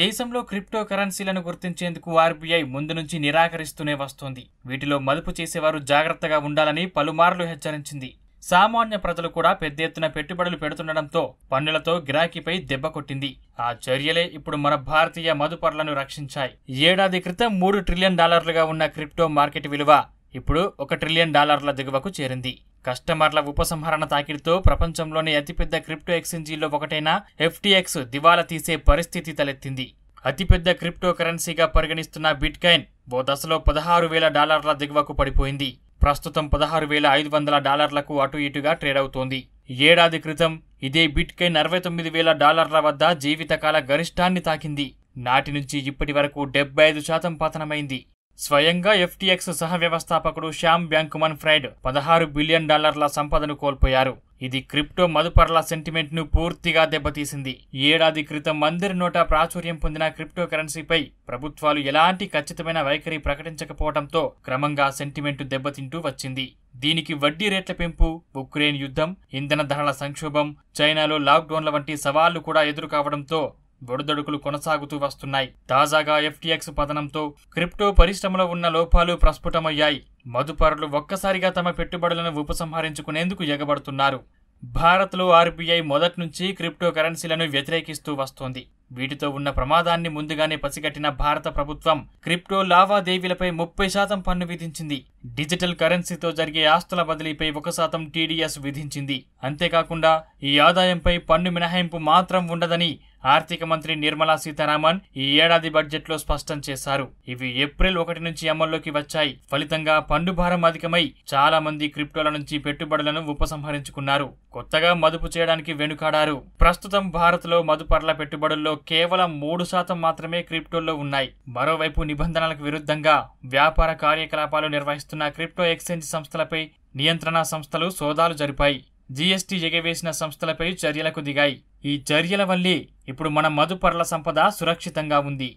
దేశంలో క్రిప్టో కరెన్సీలను గుర్తించేందుకు ఆర్బీఐ ముందు నుంచి నిరాకరిస్తూనే వస్తోంది వీటిలో మదుపు చేసేవారు జాగ్రత్తగా ఉండాలని పలుమార్లు హెచ్చరించింది సామాన్య ప్రజలు కూడా పెద్ద ఎత్తున పెట్టుబడులు పెడుతుండటంతో పన్నులతో గిరాకీపై దెబ్బ కొట్టింది ఆ చర్యలే ఇప్పుడు మన భారతీయ మదుపర్లను రక్షించాయి ఏడాది క్రితం మూడు ట్రిలియన్ డాలర్లుగా ఉన్న క్రిప్టో మార్కెట్ విలువ ఇప్పుడు ఒక ట్రిలియన్ డాలర్ల దిగువకు చేరింది కస్టమర్ల ఉపసంహరణ తాకిడితో ప్రపంచంలోనే అతిపెద్ద క్రిప్టో ఎక్స్చేంజీల్లో ఒకటైన ఎఫ్టీఎక్స్ దివాలా తీసే పరిస్థితి తలెత్తింది అతిపెద్ద క్రిప్టో కరెన్సీగా పరిగణిస్తున్న బిట్కాయిన్ ఓ దశలో పదహారు వేల డాలర్ల దిగువకు పడిపోయింది ప్రస్తుతం పదహారు వేల ఐదు వందల డాలర్లకు అటు ఇటుగా ట్రేడ్ అవుతోంది ఏడాది క్రితం ఇదే బిట్కాయిన్ అరవై తొమ్మిది వేల డాలర్ల వద్ద జీవితకాల గరిష్టాన్ని తాకింది నాటి నుంచి ఇప్పటి వరకు డెబ్బై ఐదు శాతం పతనమైంది స్వయంగా ఎఫ్టీఎక్స్ సహ వ్యవస్థాపకుడు శ్యామ్ బ్యాంకుమన్ ఫ్రైడ్ పదహారు బిలియన్ డాలర్ల సంపదను కోల్పోయారు ఇది క్రిప్టో మదుపర్ల సెంటిమెంట్ను పూర్తిగా దెబ్బతీసింది ఏడాది క్రితం మందిర్ నోటా ప్రాచుర్యం పొందిన క్రిప్టో కరెన్సీపై ప్రభుత్వాలు ఎలాంటి ఖచ్చితమైన వైఖరి ప్రకటించకపోవడంతో క్రమంగా సెంటిమెంటు దెబ్బతింటూ వచ్చింది దీనికి వడ్డీ రేట్ల పెంపు ఉక్రెయిన్ యుద్ధం ఇంధన ధరల సంక్షోభం చైనాలో లాక్డౌన్ల వంటి సవాళ్లు కూడా ఎదురు కావడంతో బొడదడుకులు కొనసాగుతూ వస్తున్నాయి తాజాగా ఎఫ్టీఎక్స్ పతనంతో క్రిప్టో పరిశ్రమలో ఉన్న లోపాలు ప్రస్ఫుటమయ్యాయి మదుపరులు ఒక్కసారిగా తమ పెట్టుబడులను ఉపసంహరించుకునేందుకు ఎగబడుతున్నారు భారత్లో ఆర్బీఐ మొదటి నుంచి క్రిప్టో కరెన్సీలను వ్యతిరేకిస్తూ వస్తోంది వీటితో ఉన్న ప్రమాదాన్ని ముందుగానే పసిగట్టిన భారత ప్రభుత్వం క్రిప్టో లావాదేవీలపై ముప్పై శాతం పన్ను విధించింది డిజిటల్ కరెన్సీతో జరిగే ఆస్తుల బదిలీపై ఒక శాతం టీడీఎస్ విధించింది అంతేకాకుండా ఈ ఆదాయంపై పన్ను మినహాయింపు మాత్రం ఉండదని ఆర్థిక మంత్రి నిర్మలా సీతారామన్ ఈ ఏడాది బడ్జెట్లో స్పష్టం చేశారు ఇవి ఏప్రిల్ ఒకటి నుంచి అమల్లోకి వచ్చాయి ఫలితంగా పన్ను భారం అధికమై చాలా మంది క్రిప్టోల నుంచి పెట్టుబడులను ఉపసంహరించుకున్నారు కొత్తగా మదుపు చేయడానికి వెనుకాడారు ప్రస్తుతం భారత్లో మదుపర్ల పెట్టుబడుల్లో కేవలం మూడు శాతం మాత్రమే క్రిప్టోల్లో ఉన్నాయి మరోవైపు నిబంధనలకు విరుద్ధంగా వ్యాపార కార్యకలాపాలు నిర్వహిస్తున్నారు చేస్తున్న క్రిప్టో ఎక్స్చేంజ్ సంస్థలపై నియంత్రణ సంస్థలు సోదాలు జరిపాయి జీఎస్టీ ఎగవేసిన సంస్థలపై చర్యలకు దిగాయి ఈ చర్యల వల్లే ఇప్పుడు మన మధుపర్ల సంపద సురక్షితంగా ఉంది